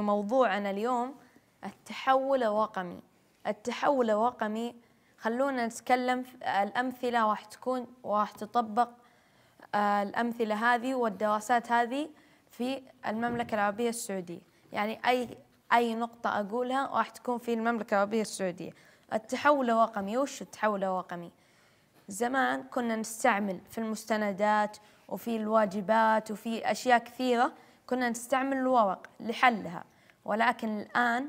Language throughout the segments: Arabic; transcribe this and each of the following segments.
موضوعنا اليوم التحول الرقمي التحول الرقمي خلونا نتكلم الأمثلة راح تكون وراح تطبق آه، الأمثلة هذه والدراسات هذه في المملكة العربية السعودية يعني أي أي نقطة أقولها راح تكون في المملكة العربية السعودية التحول الرقمي وش التحول الرقمي؟ زمان كنا نستعمل في المستندات وفي الواجبات وفي أشياء كثيرة كنا نستعمل الورق لحلها ولكن الآن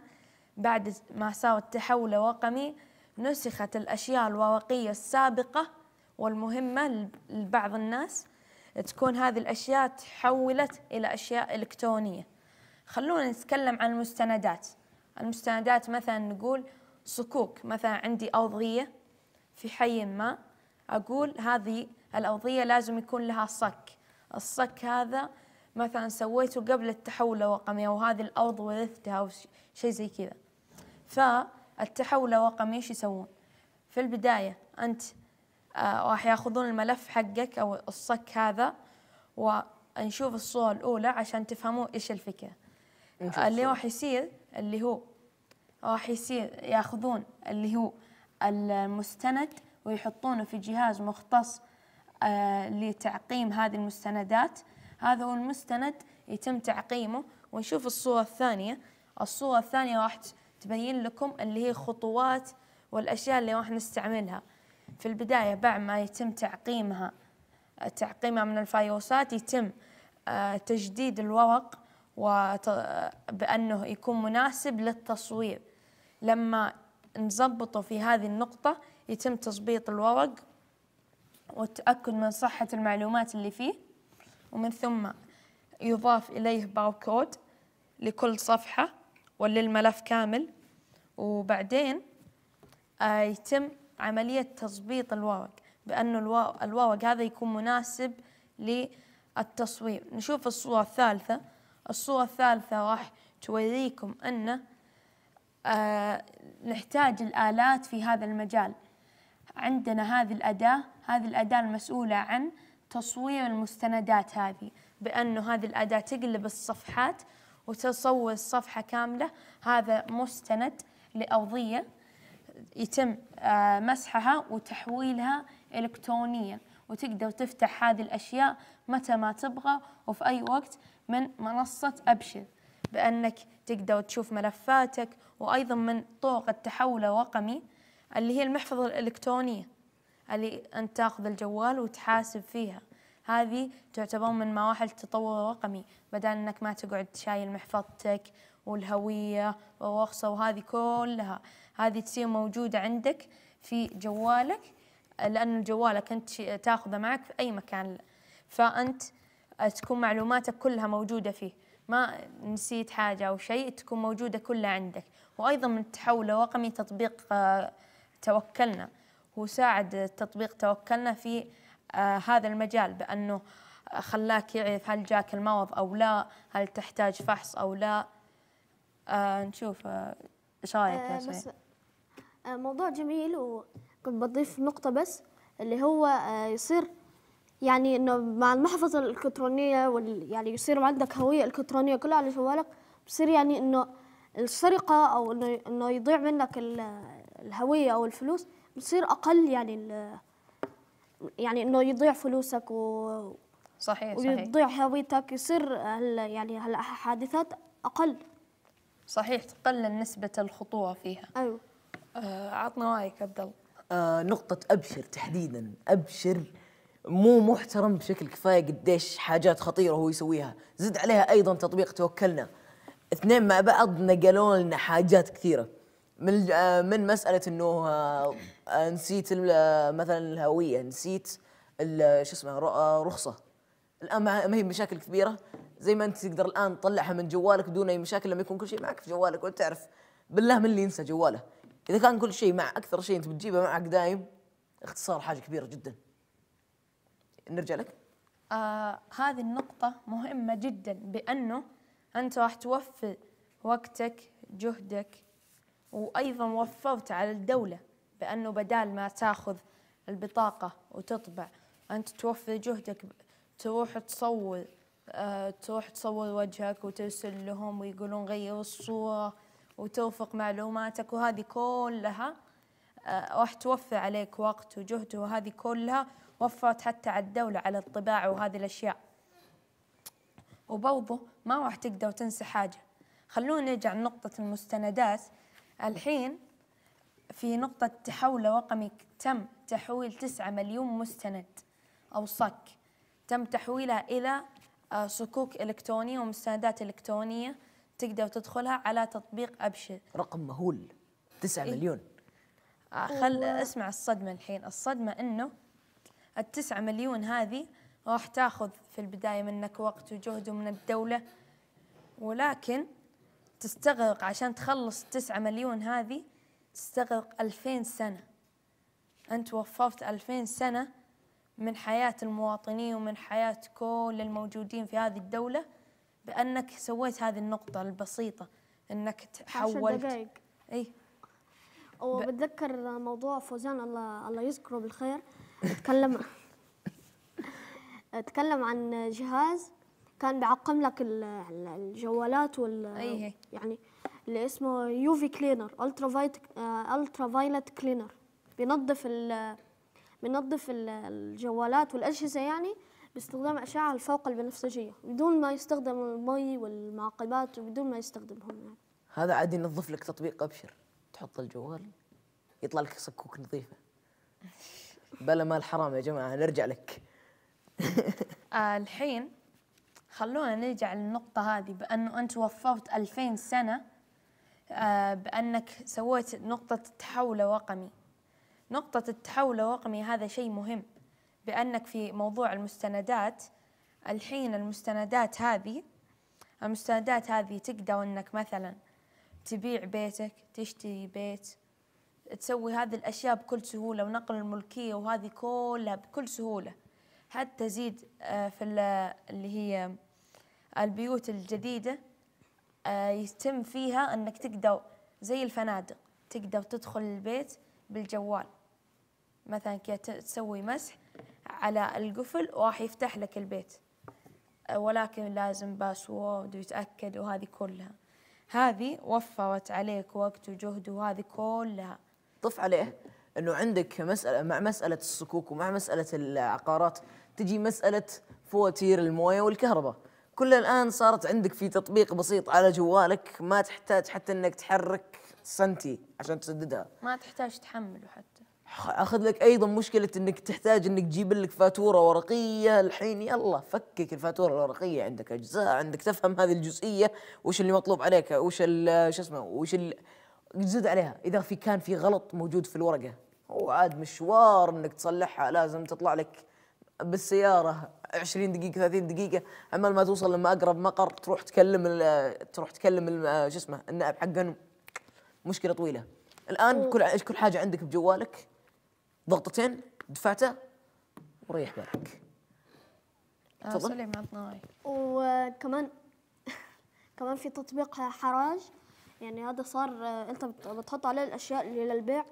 بعد ما صار التحول الرقمي نسخت الأشياء الورقية السابقة والمهمة لبعض الناس تكون هذه الأشياء تحولت إلى أشياء إلكترونية خلونا نتكلم عن المستندات المستندات مثلا نقول صكوك مثلا عندي أوضية في حي ما أقول هذه الأوضية لازم يكون لها صك الصك هذا مثلا سويته قبل التحول الوقمي او هذه الأرض ورثتها أو شيء زي كذا فالتحول الوقمي ايش يسوون؟ في البداية أنت آه راح ياخذون الملف حقك أو الصك هذا ونشوف الصورة الأولى عشان تفهموا إيش الفكرة آه، اللي راح يصير اللي هو راح يصير ياخذون اللي هو المستند ويحطونه في جهاز مختص آه لتعقيم هذه المستندات هذا هو المستند يتم تعقيمه ونشوف الصورة الثانية الصورة الثانية راح تبين لكم اللي هي خطوات والأشياء اللي راح نستعملها في البداية بعد ما يتم تعقيمها تعقيمها من الفيروسات يتم آه، تجديد الورق بأنه يكون مناسب للتصوير لما نظبطه في هذه النقطة يتم تظبيط الورق والتأكد من صحة المعلومات اللي فيه ومن ثم يضاف إليه باركود لكل صفحة وللملف كامل وبعدين آه، يتم عملية تظبيط الورق بأن الورق هذا يكون مناسب للتصوير نشوف الصورة الثالثة الصورة الثالثة راح توريكم أن آه، نحتاج الآلات في هذا المجال عندنا هذه الأداة هذه الأداة المسؤولة عن تصوير المستندات هذه بأنه هذه الأداة تقلب الصفحات وتصور الصفحة كاملة هذا مستند لأوضية يتم آه، مسحها وتحويلها إلكترونيا وتقدر تفتح هذه الأشياء متى ما تبغى وفي أي وقت من منصة أبشر بأنك تقدر تشوف ملفاتك وأيضا من طرق التحول الرقمي اللي هي المحفظة الإلكترونية اللي أنت تاخذ الجوال وتحاسب فيها هذه تعتبر من مراحل التطور الرقمي بدل أنك ما تقعد شايل محفظتك والهوية والرخصة وهذه كلها هذه تصير موجودة عندك في جوالك لأن جوالك أنت تاخذه معك في أي مكان فأنت تكون معلوماتك كلها موجودة فيه ما نسيت حاجة أو شيء تكون موجودة كلها عندك وأيضا من التحول الرقمي تطبيق آه، توكلنا وساعد تطبيق توكلنا في آه، هذا المجال بأنه خلاك يعرف هل جاك الموض أو لا هل تحتاج فحص أو لا آه، نشوف آه، ايش رايك يا شيخ؟ موضوع جميل وكنت بضيف نقطة بس اللي هو يصير يعني انه مع المحفظة الالكترونية وال يعني يصير عندك هوية الكترونية كلها على جوالك بصير يعني انه السرقة او انه انه يضيع منك الهوية او الفلوس بصير اقل يعني يعني انه يضيع فلوسك و صحيح صحيح ويضيع هويتك يصير هل يعني هالحادثات اقل صحيح تقل نسبة الخطوة فيها ايوه آه عطنا رايك عبد الله آه نقطة ابشر تحديدا ابشر مو محترم بشكل كفايه قديش حاجات خطيره هو يسويها زد عليها ايضا تطبيق توكلنا اثنين مع بعض نقلوا لنا حاجات كثيره من آه، من مساله انه آه، آه، نسيت مثلا الهويه نسيت شو اسمه رخصه الان ما هي مشاكل كبيره زي ما انت تقدر الان تطلعها من جوالك دون اي مشاكل لما يكون كل شيء معك في جوالك وانت تعرف بالله من اللي ينسى جواله اذا كان كل شيء مع اكثر شيء انت بتجيبه معك دايم اختصار حاجه كبيره جدا نرجع لك آه هذه النقطة مهمة جدا بأنه أنت راح توفر وقتك جهدك وأيضا وفرت على الدولة بأنه بدال ما تاخذ البطاقة وتطبع أنت توفر جهدك تروح تصور آه، تروح تصور وجهك وترسل لهم ويقولون غيروا الصورة وتوفق معلوماتك وهذه كلها آه، راح توفر عليك وقت وجهد وهذه كلها وفرت حتى على الدولة على الطباعة وهذه الأشياء وبرضه ما راح تقدر تنسى حاجة خلونا نرجع لنقطة المستندات الحين في نقطة تحول رقمي تم تحويل تسعة مليون مستند أو صك تم تحويلها إلى آه، صكوك إلكترونية ومستندات إلكترونية تقدر تدخلها على تطبيق أبشر رقم مهول تسعة إيه؟ مليون آه، خل اسمع الصدمة الحين الصدمة إنه التسعة مليون هذه راح تاخذ في البداية منك وقت وجهد من الدولة ولكن تستغرق عشان تخلص التسعة مليون هذه تستغرق ألفين سنة أنت وفرت ألفين سنة من حياة المواطنين ومن حياة كل الموجودين في هذه الدولة بأنك سويت هذه النقطة البسيطة أنك تحولت عشر دقائق أي وبتذكر موضوع فوزان الله الله يذكره بالخير تكلم تكلم عن جهاز كان بيعقم لك الجوالات وال أيه. يعني اللي اسمه يوفي كلينر الترا فايت الترا فايلت كلينر بينظف بينظف الجوالات والاجهزه يعني باستخدام اشعه الفوق البنفسجيه بدون ما يستخدم المي والمعقبات وبدون ما يستخدمهم يعني هذا عادي ينظف لك تطبيق ابشر تحط الجوال يطلع لك صكوك نظيفه بلا مال حرام يا جماعه نرجع لك آه، الحين خلونا نرجع للنقطة هذه بأنه أنت وفرت ألفين سنة آه، بأنك سويت نقطة التحول الرقمي نقطة التحول الرقمي هذا شيء مهم بأنك في موضوع المستندات الحين المستندات هذه المستندات هذه تقدر أنك مثلا تبيع بيتك تشتري بيت تسوي هذه الأشياء بكل سهولة ونقل الملكية وهذه كلها بكل سهولة حتى تزيد آه، في اللي هي البيوت الجديدة آه، يتم فيها أنك تقدر زي الفنادق تقدر تدخل البيت بالجوال مثلا كذا تسوي مسح على القفل وراح يفتح لك البيت آه، ولكن لازم باسورد ويتأكد وهذه كلها هذه وفرت عليك وقت وجهد وهذه كلها طف عليه انه عندك مساله مع مساله الصكوك ومع مساله العقارات تجي مساله فواتير المويه والكهرباء كل الان صارت عندك في تطبيق بسيط على جوالك ما تحتاج حتى انك تحرك سنتي عشان تسددها ما تحتاج تحمله حتى اخذ لك ايضا مشكله انك تحتاج انك تجيب لك فاتوره ورقيه الحين يلا فكك الفاتوره الورقيه عندك اجزاء عندك تفهم هذه الجزئيه وش اللي مطلوب عليك وش شو اسمه وش اللي تزيد عليها اذا في كان في غلط موجود في الورقه وعاد مشوار انك تصلحها لازم تطلع لك بالسياره 20 دقيقه 30 دقيقه عمال ما توصل لما اقرب مقر تروح تكلم تروح تكلم شو اسمه النائب حقهم مشكله طويله الان كل كل حاجه عندك بجوالك ضغطتين دفعته وريح بالك آه، تفضل وكمان كمان في تطبيق حراج يعني هذا صار انت بتحط عليه الاشياء اللي للبيع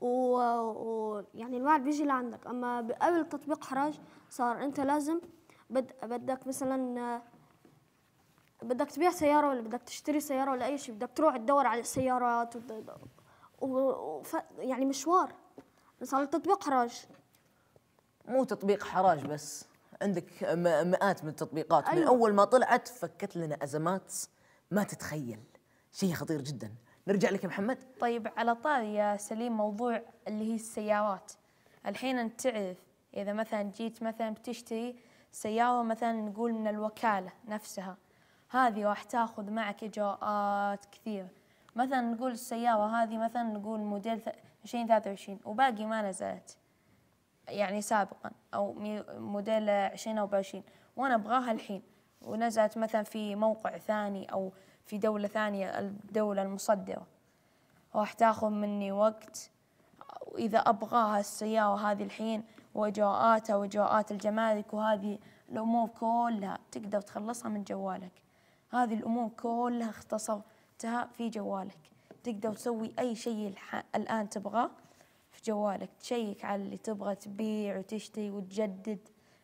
ويعني و... يعني الواحد الوعد بيجي لعندك اما قبل تطبيق حراج صار انت لازم بد بدك مثلا بدك تبيع سيارة ولا بدك تشتري سيارة ولا أي شيء بدك تروح تدور على السيارات و... و... يعني مشوار صار التطبيق حراج مو تطبيق حراج بس عندك مئات من التطبيقات أيوة. من أول ما طلعت فكت لنا أزمات ما تتخيل شيء خطير جدا نرجع لك يا محمد طيب على طاري يا سليم موضوع اللي هي السيارات الحين انت تعرف إذا مثلا جيت مثلا بتشتري سيارة مثلا نقول من الوكالة نفسها هذه راح تاخذ معك إجراءات كثيرة مثلا نقول السيارة هذه مثلا نقول موديل عشرين ثلاثة وعشرين وباقي ما نزلت يعني سابقا أو موديل عشرين 2024 وأنا أبغاها الحين ونزلت مثلا في موقع ثاني أو في دولة ثانية الدولة المصدرة راح تاخذ مني وقت وإذا أبغاها السيارة هذه الحين وإجراءاته وإجراءات الجمارك وهذه الأمور كلها تقدر تخلصها من جوالك هذه الأمور كلها اختصرتها في جوالك تقدر تسوي أي شيء الآن تبغاه في جوالك تشيك على اللي تبغى تبيع وتشتري وتجدد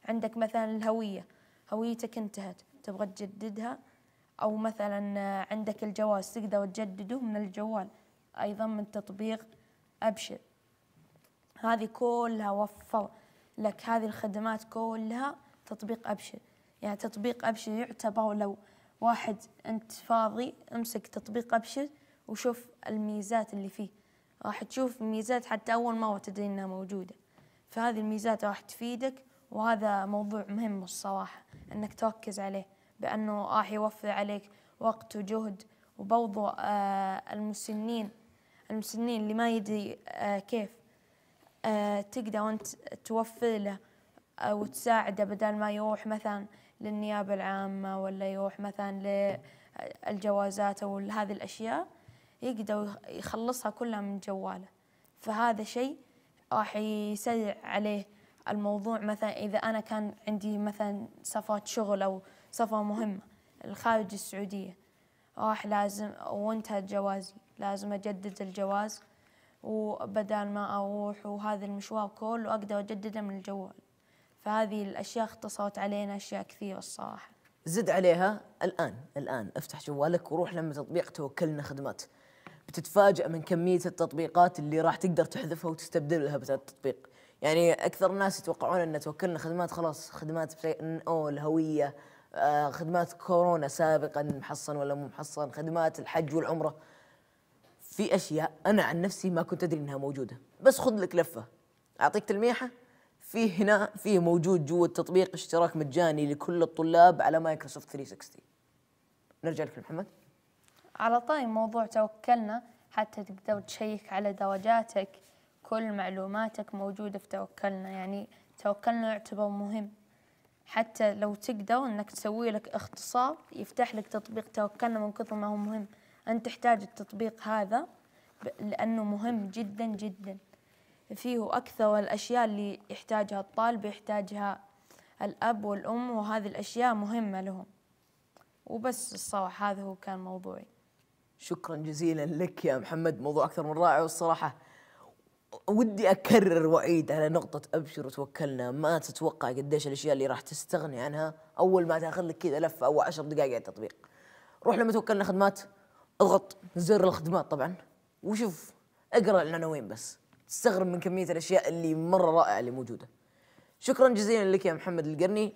عندك مثلا الهوية هويتك انتهت تبغى تجددها أو مثلا عندك الجواز تقدر تجدده من الجوال أيضا من تطبيق أبشر هذه كلها وفر لك هذه الخدمات كلها تطبيق أبشر يعني تطبيق أبشر يعتبر لو واحد أنت فاضي امسك تطبيق أبشر وشوف الميزات اللي فيه راح تشوف ميزات حتى أول مرة تدري إنها موجودة فهذه الميزات راح تفيدك وهذا موضوع مهم الصراحة أنك تركز عليه بأنه راح يوفر عليك وقت وجهد وبرضه آه، المسنين المسنين اللي ما يدري آه، كيف آه، تقدر أنت توفر له أو تساعده بدل ما يروح مثلا للنيابة العامة ولا يروح مثلا للجوازات أو هذه الأشياء يقدر يخلصها كلها من جواله فهذا شيء راح يسرع عليه الموضوع مثلا إذا أنا كان عندي مثلا سفرة شغل أو سفرة مهمة خارج السعودية راح لازم وانتهى جوازي لازم أجدد الجواز وبدل ما أروح وهذا المشوار كله أقدر أجدده من الجوال فهذه الأشياء اختصرت علينا أشياء كثيرة الصراحة زد عليها الآن الآن افتح جوالك وروح لما تطبيق توكلنا خدمات بتتفاجأ من كمية التطبيقات اللي راح تقدر تحذفها وتستبدلها بهذا التطبيق يعني أكثر الناس يتوقعون أن توكلنا خدمات خلاص خدمات أو الهوية آه، خدمات كورونا سابقا محصن ولا مو محصن خدمات الحج والعمرة في اشياء انا عن نفسي ما كنت ادري انها موجوده بس خذ لك لفه اعطيك تلميحه في هنا في موجود جوا التطبيق اشتراك مجاني لكل الطلاب على مايكروسوفت 360 نرجع لك محمد على طاري موضوع توكلنا حتى تقدر تشيك على درجاتك كل معلوماتك موجودة في توكلنا يعني توكلنا يعتبر مهم حتى لو تقدر انك تسوي لك اختصار يفتح لك تطبيق توكلنا من كثر ما هو مهم أنت تحتاج التطبيق هذا لأنه مهم جدا جدا فيه أكثر الأشياء اللي يحتاجها الطالب يحتاجها الأب والأم وهذه الأشياء مهمة لهم وبس الصراحة هذا هو كان موضوعي شكرا جزيلا لك يا محمد موضوع أكثر من رائع والصراحة ودي أكرر وأعيد على نقطة أبشر وتوكلنا ما تتوقع قديش الأشياء اللي راح تستغني عنها أول ما تاخذ لك كذا لفة أو عشر دقائق على التطبيق روح لما توكلنا خدمات اضغط زر الخدمات طبعا وشوف اقرا العناوين بس تستغرب من كميه الاشياء اللي مره رائعه اللي موجوده شكرا جزيلا لك يا محمد القرني